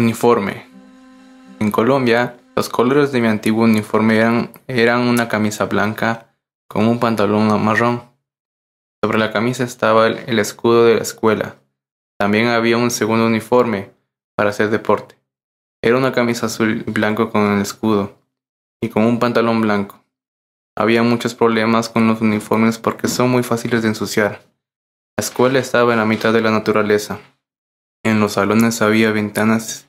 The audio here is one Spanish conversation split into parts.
Uniforme. En Colombia, los colores de mi antiguo uniforme eran, una camisa blanca con un pantalón marrón. Sobre la camisa estaba el, escudo de la escuela. También había un segundo uniforme para hacer deporte. Era una camisa azul y blanco con el escudo y con un pantalón blanco. Había muchos problemas con los uniformes porque son muy fáciles de ensuciar. La escuela estaba en la mitad de la naturaleza. En los salones había ventanas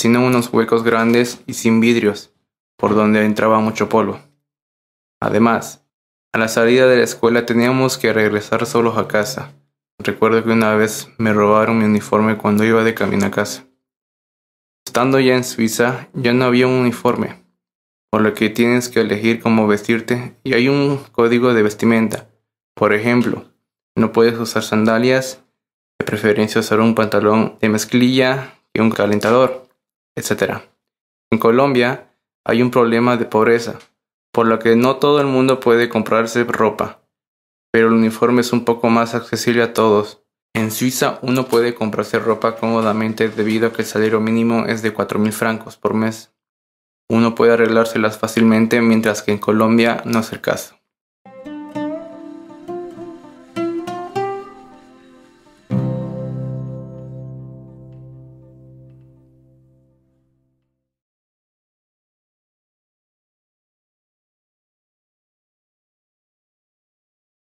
sino unos huecos grandes y sin vidrios, por donde entraba mucho polvo. Además, a la salida de la escuela teníamos que regresar solos a casa. Recuerdo que una vez me robaron mi uniforme cuando iba de camino a casa. Estando ya en Suiza, ya no había un uniforme, por lo que tienes que elegir cómo vestirte y hay un código de vestimenta. Por ejemplo, no puedes usar sandalias, de preferencia usar un pantalón de mezclilla y un calentador. Etcétera. En Colombia hay un problema de pobreza, por lo que no todo el mundo puede comprarse ropa, pero el uniforme es un poco más accesible a todos. En Suiza uno puede comprarse ropa cómodamente debido a que el salario mínimo es de mil francos por mes. Uno puede arreglárselas fácilmente mientras que en Colombia no es el caso.